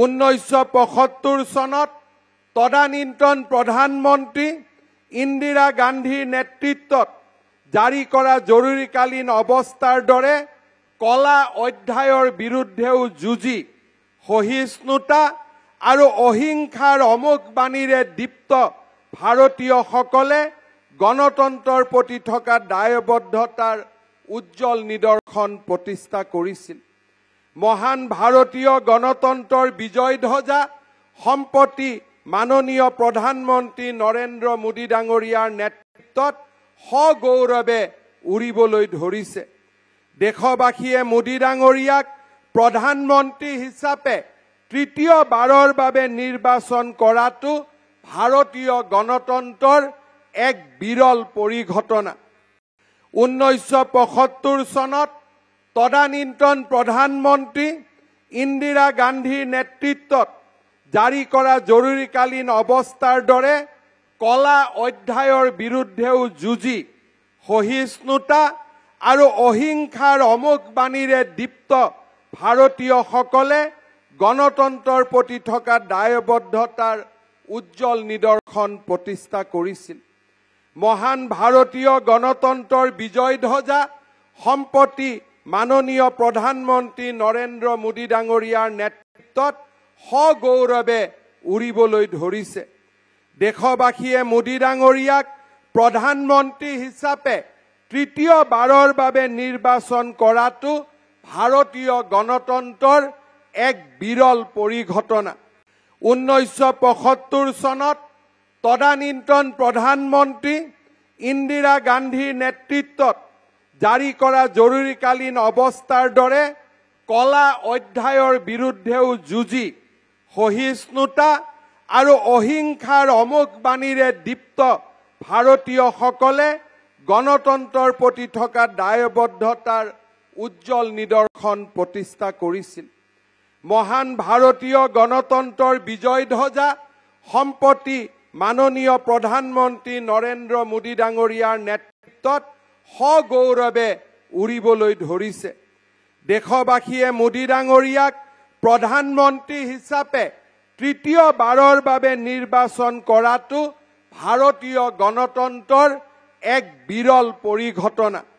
ঊনৈছশ পঁয়সত্তৰ চনত তদানীন্তন প্ৰধানমন্ত্ৰী ইন্দিৰা গান্ধীৰ নেতৃত্বত জাৰি কৰা জৰুৰীকালীন অৱস্থাৰ দৰে কলা অধ্যায়ৰ বিৰুদ্ধেও যুঁজি সহিষ্ণুতা আৰু অহিংসাৰ অমুক বাণীৰে দীপ্ত ভাৰতীয়সকলে গণতন্ত্ৰৰ প্ৰতি থকা দায়বদ্ধতাৰ উজ্জ্বল নিদৰ্শন প্ৰতিষ্ঠা কৰিছিল মহান ভাৰতীয় গণতন্ত্ৰৰ বিজয় ধ্বজা সম্প্ৰতি মাননীয় প্ৰধানমন্ত্ৰী নৰেন্দ্ৰ মোদী ডাঙৰীয়াৰ নেতৃত্বত সগৌৰৱে উৰিবলৈ ধৰিছে দেশবাসীয়ে মোদী ডাঙৰীয়াক প্ৰধানমন্ত্ৰী হিচাপে তৃতীয়বাৰৰ বাবে নিৰ্বাচন কৰাটো ভাৰতীয় গণতন্ত্ৰৰ এক বিৰল পৰিঘটনা ঊনৈছশ পঁয়সত্তৰ চনত তদানীন্তন প্ৰধানমন্ত্ৰী ইন্দিৰা গান্ধীৰ নেতৃত্বত জাৰি কৰা জৰুৰীকালীন অৱস্থাৰ দৰে কলা অধ্যায়ৰ বিৰুদ্ধেও যুঁজি সহিষ্ণুতা আৰু অহিংসাৰ অমুক বাণীৰে দীপ্ত ভাৰতীয়সকলে গণতন্ত্ৰৰ প্ৰতি থকা দায়বদ্ধতাৰ উজ্জ্বল নিদৰ্শন প্ৰতিষ্ঠা কৰিছিল মহান ভাৰতীয় গণতন্ত্ৰৰ বিজয় ধ্বজা সম্পত্তি মাননীয় প্ৰধানমন্ত্ৰী নৰেন্দ্ৰ মোদী ডাঙৰীয়াৰ নেতৃত্বত সগৌৰৱে উৰিবলৈ ধৰিছে দেশবাসীয়ে মোদী ডাঙৰীয়াক প্ৰধানমন্ত্ৰী হিচাপে তৃতীয় বাৰৰ বাবে নিৰ্বাচন কৰাটো ভাৰতীয় গণতন্ত্ৰৰ এক বিৰল পৰিঘটনা ঊনৈছশ পঁয়সত্তৰ চনত তদানীন্তন প্ৰধানমন্ত্ৰী ইন্দিৰা গান্ধীৰ নেতৃত্বত জারি করা জরুরীকালীন অবস্থার দরে কলা অধ্যায়ের বিরুদ্ধেও যুঁজি সহিষ্ণুতা আর অহিংসার অমুক বাণীরে দীপ্ত ভারতীয় সকলে গণতন্ত্রের প্রতি থাকা দায়বদ্ধতার উজ্জ্বল নিদর্শন প্রতিষ্ঠা করেছিল মহান ভারতীয় গণতন্ত্রের বিজয় ধ্বজা সম্প্রতি মাননীয় প্রধানমন্ত্রী নরেন্দ্র মোদী ডাঙরিয়ার নেতৃত্বত সগৌৰৱে উৰিবলৈ ধৰিছে দেশবাসীয়ে মোদী ডাঙৰীয়াক প্ৰধানমন্ত্ৰী হিচাপে তৃতীয়বাৰৰ বাবে নিৰ্বাচন কৰাটো ভাৰতীয় গণতন্ত্ৰৰ এক বিৰল পৰিঘটনা